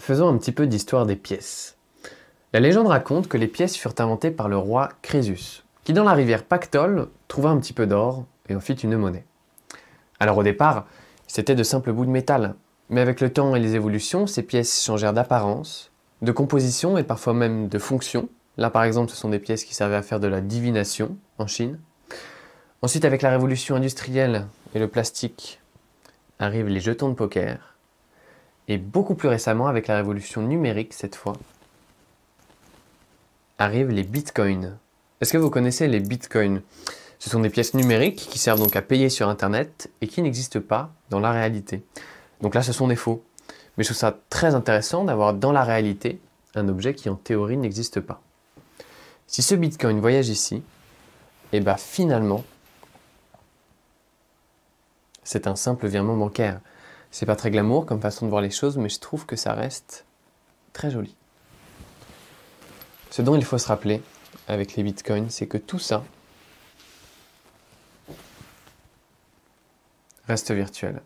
faisons un petit peu d'histoire des pièces. La légende raconte que les pièces furent inventées par le roi Crésus, qui dans la rivière Pactole trouva un petit peu d'or et en fit une monnaie. Alors au départ, c'était de simples bouts de métal, mais avec le temps et les évolutions, ces pièces changèrent d'apparence, de composition et parfois même de fonction. Là par exemple, ce sont des pièces qui servaient à faire de la divination en Chine. Ensuite, avec la révolution industrielle et le plastique, arrivent les jetons de poker, et beaucoup plus récemment avec la révolution numérique cette fois, arrivent les bitcoins. Est-ce que vous connaissez les bitcoins Ce sont des pièces numériques qui servent donc à payer sur Internet et qui n'existent pas dans la réalité. Donc là, ce sont des faux. Mais je trouve ça très intéressant d'avoir dans la réalité un objet qui en théorie n'existe pas. Si ce bitcoin voyage ici, et eh bien finalement, c'est un simple virement bancaire. C'est pas très glamour comme façon de voir les choses, mais je trouve que ça reste très joli. Ce dont il faut se rappeler avec les bitcoins, c'est que tout ça reste virtuel.